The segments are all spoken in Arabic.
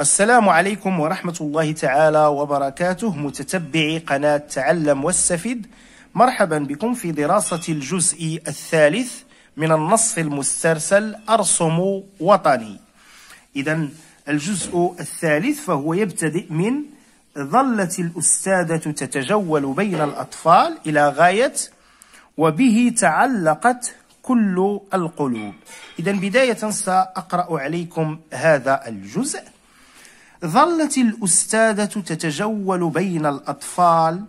السلام عليكم ورحمة الله تعالى وبركاته متتبعي قناة تعلم واستفد مرحبا بكم في دراسة الجزء الثالث من النص المسترسل أرسم وطني إذا الجزء الثالث فهو يبتدئ من ظلت الأستاذة تتجول بين الأطفال إلى غاية وبه تعلقت كل القلوب إذا بداية سأقرأ عليكم هذا الجزء ظلت الأستاذة تتجول بين الأطفال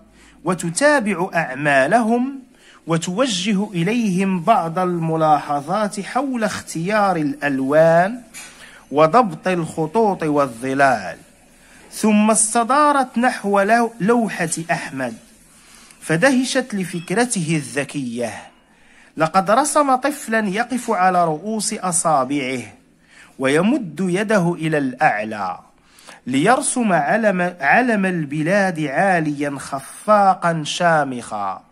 وتتابع أعمالهم وتوجه إليهم بعض الملاحظات حول اختيار الألوان وضبط الخطوط والظلال ثم استدارت نحو لوحة أحمد فدهشت لفكرته الذكية لقد رسم طفلا يقف على رؤوس أصابعه ويمد يده إلى الأعلى ليرسم علم, علم البلاد عاليا خفاقا شامخا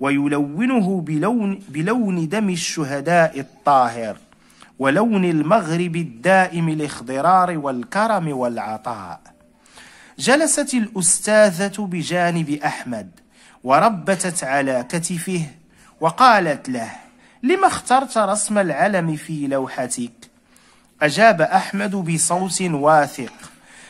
ويلونه بلون, بلون دم الشهداء الطاهر ولون المغرب الدائم الاخضرار والكرم والعطاء جلست الأستاذة بجانب أحمد وربتت على كتفه وقالت له لم اخترت رسم العلم في لوحتك أجاب أحمد بصوت واثق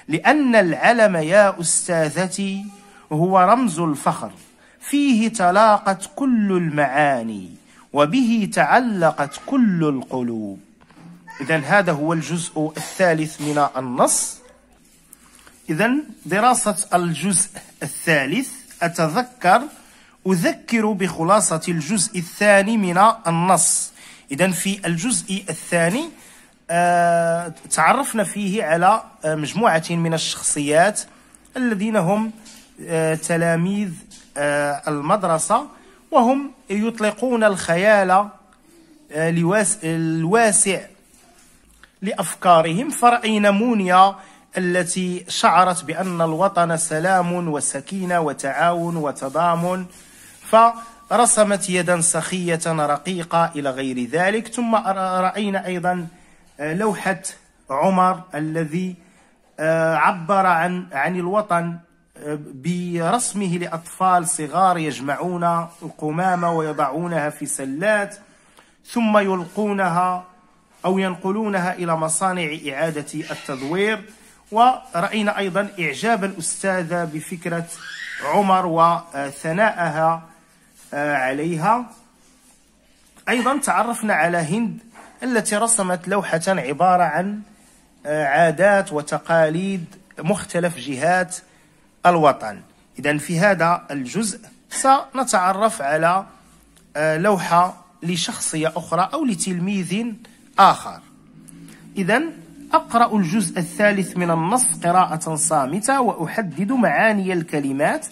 لأن العلم يا أستاذتي هو رمز الفخر فيه تلاقت كل المعاني وبه تعلقت كل القلوب إذا هذا هو الجزء الثالث من النص إذا دراسة الجزء الثالث أتذكر أذكر بخلاصة الجزء الثاني من النص إذا في الجزء الثاني آه، تعرفنا فيه على آه، مجموعة من الشخصيات الذين هم آه، تلاميذ المدرسة وهم يطلقون الخيال الواسع لأفكارهم فرأينا مونيا التي شعرت بأن الوطن سلام وسكينة وتعاون وتضامن فرسمت يدا سخية رقيقة إلى غير ذلك ثم رأينا أيضا لوحة عمر الذي آه، عبر عن عن الوطن آه، برسمه لأطفال صغار يجمعون القمامة ويضعونها في سلات ثم يلقونها أو ينقلونها إلى مصانع إعادة التدوير ورأينا أيضا إعجاب الأستاذة بفكرة عمر وثناءها آه، عليها أيضا تعرفنا على هند التي رسمت لوحة عبارة عن آه، عادات وتقاليد مختلف جهات الوطن إذا في هذا الجزء سنتعرف على آه، لوحة لشخصية أخرى أو لتلميذ آخر إذا أقرأ الجزء الثالث من النص قراءة صامتة وأحدد معاني الكلمات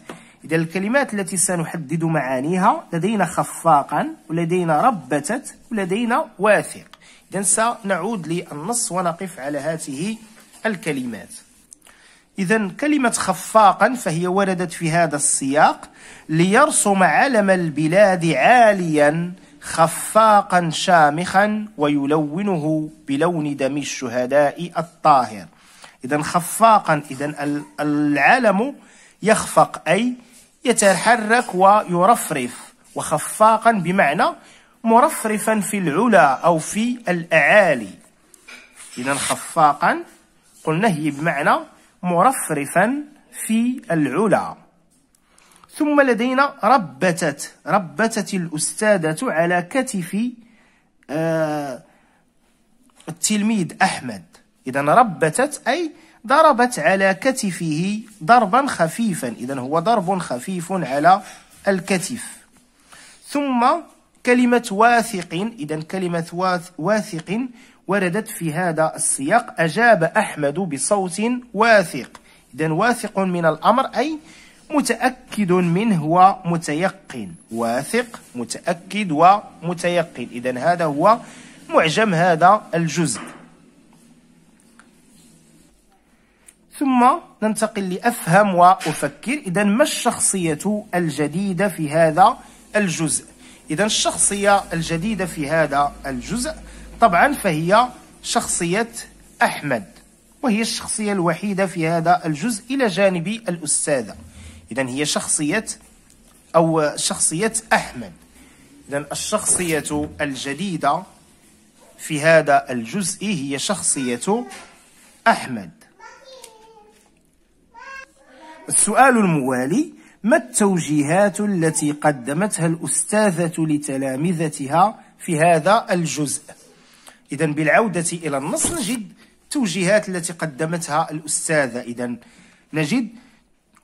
إذا الكلمات التي سنحدد معانيها لدينا خفاقا ولدينا ربتت ولدينا واثق إذا سنعود للنص ونقف على هذه الكلمات إذا كلمة خفاقا فهي وردت في هذا السياق ليرسم علم البلاد عاليا خفاقا شامخا ويلونه بلون دم الشهداء الطاهر إذا خفاقا إذا العلم يخفق أي يتحرك ويرفرف وخفاقا بمعنى مرفرفا في العلا أو في الأعالي إذا خفاقا قلنا هي بمعنى مرفرفا في العلا ثم لدينا ربتت ربتت الأستاذة على كتف آه التلميذ أحمد إذا ربتت أي ضربت على كتفه ضربا خفيفا إذا هو ضرب خفيف على الكتف ثم كلمة واثق إذا كلمة واثق وردت في هذا السياق أجاب أحمد بصوت واثق إذا واثق من الأمر أي متأكد منه ومتيقن واثق متأكد ومتيقن إذا هذا هو معجم هذا الجزء ثم ننتقل لأفهم وأفكر إذا ما الشخصية الجديدة في هذا الجزء إذا الشخصية الجديدة في هذا الجزء طبعا فهي شخصية أحمد وهي الشخصية الوحيدة في هذا الجزء إلى جانب الأستاذة إذا هي شخصية أو شخصية أحمد إذا الشخصية الجديدة في هذا الجزء هي شخصية أحمد السؤال الموالي ما التوجيهات التي قدمتها الأستاذة لتلامذتها في هذا الجزء إذا بالعودة إلى النص نجد التوجيهات التي قدمتها الأستاذة إذا نجد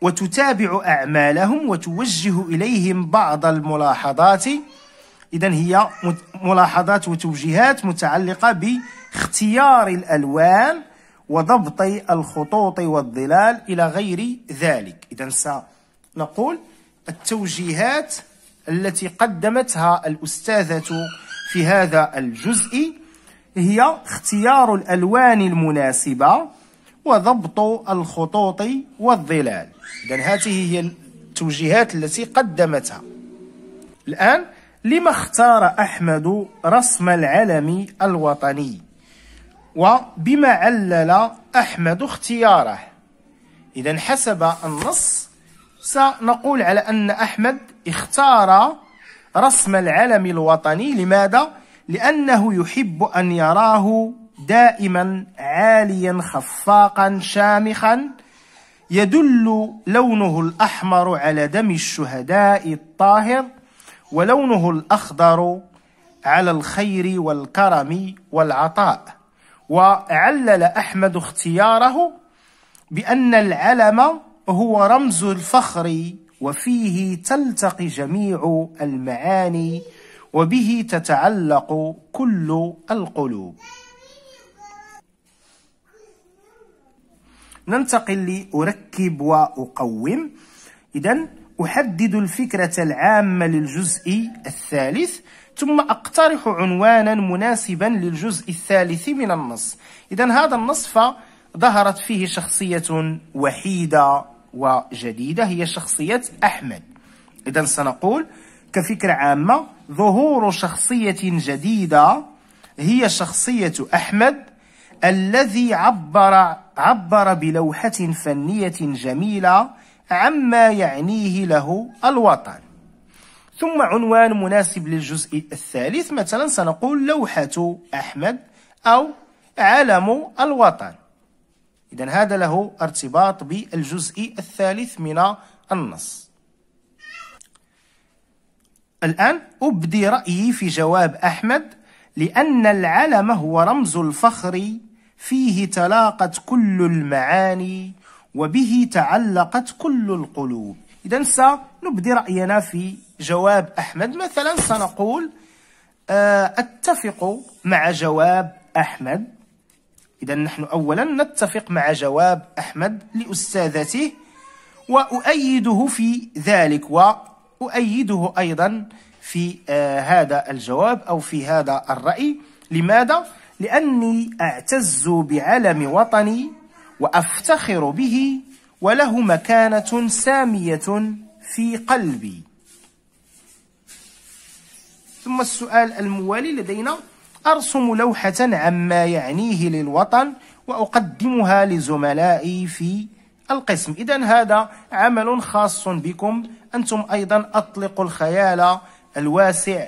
وتتابع أعمالهم وتوجه إليهم بعض الملاحظات إذا هي ملاحظات وتوجيهات متعلقة باختيار الألوان وضبط الخطوط والظلال إلى غير ذلك إذا سنقول التوجيهات التي قدمتها الأستاذة في هذا الجزء هي اختيار الألوان المناسبة وضبط الخطوط والظلال إذا هذه هي التوجيهات التي قدمتها الآن لما اختار أحمد رسم العلم الوطني وبما علل أحمد اختياره إذا حسب النص سنقول على أن أحمد اختار رسم العلم الوطني لماذا؟ لأنه يحب أن يراه دائما عاليا خفاقا شامخا يدل لونه الأحمر على دم الشهداء الطاهر ولونه الأخضر على الخير والكرم والعطاء وعلل أحمد اختياره بأن العلم هو رمز الفخر وفيه تلتقي جميع المعاني وبه تتعلق كل القلوب ننتقل لأركب وأقوم إذا أحدد الفكرة العامة للجزء الثالث ثم أقترح عنوانا مناسبا للجزء الثالث من النص إذا هذا النص فظهرت فيه شخصية وحيدة وجديدة هي شخصية أحمد إذا سنقول كفكرة عامة ظهور شخصية جديدة هي شخصية أحمد الذي عبر عبر بلوحة فنية جميلة عما يعنيه له الوطن ثم عنوان مناسب للجزء الثالث مثلا سنقول لوحة أحمد أو علم الوطن إذا هذا له ارتباط بالجزء الثالث من النص الآن أبدي رأيي في جواب أحمد لأن العلم هو رمز الفخر فيه تلاقت كل المعاني وبه تعلقت كل القلوب إذا سنبدي رأينا في جواب أحمد مثلا سنقول آه، أتفق مع جواب أحمد إذا نحن أولا نتفق مع جواب أحمد لأستاذته وأؤيده في ذلك وأؤيده أيضا في آه، هذا الجواب أو في هذا الرأي لماذا؟ لأني أعتز بعلم وطني وافتخر به وله مكانه ساميه في قلبي ثم السؤال الموالي لدينا ارسم لوحه عما يعنيه للوطن واقدمها لزملائي في القسم اذا هذا عمل خاص بكم انتم ايضا اطلقوا الخيال الواسع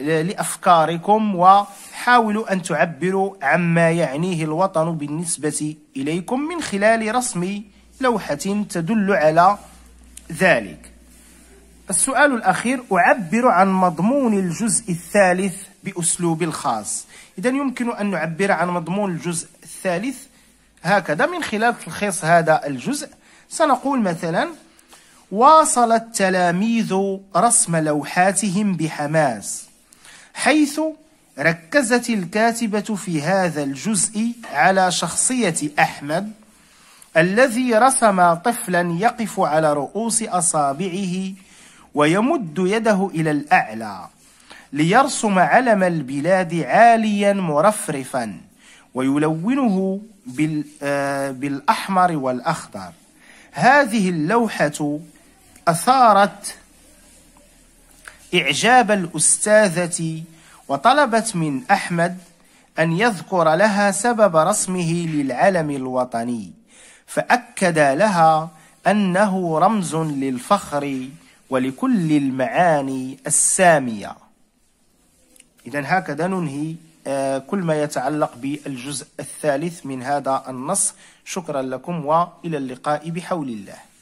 لأفكاركم وحاولوا أن تعبروا عما يعنيه الوطن بالنسبة إليكم من خلال رسم لوحة تدل على ذلك السؤال الأخير أعبر عن مضمون الجزء الثالث بأسلوب الخاص إذا يمكن أن نعبر عن مضمون الجزء الثالث هكذا من خلال تلخيص هذا الجزء سنقول مثلا واصل التلاميذ رسم لوحاتهم بحماس حيث ركزت الكاتبة في هذا الجزء على شخصية أحمد الذي رسم طفلا يقف على رؤوس أصابعه ويمد يده إلى الأعلى ليرسم علم البلاد عاليا مرفرفا ويلونه آه، بالأحمر والأخضر هذه اللوحة أثارت إعجاب الأستاذة وطلبت من أحمد أن يذكر لها سبب رسمه للعلم الوطني فأكد لها أنه رمز للفخر ولكل المعاني السامية إذا هكذا ننهي آه، كل ما يتعلق بالجزء الثالث من هذا النص شكرا لكم وإلى اللقاء بحول الله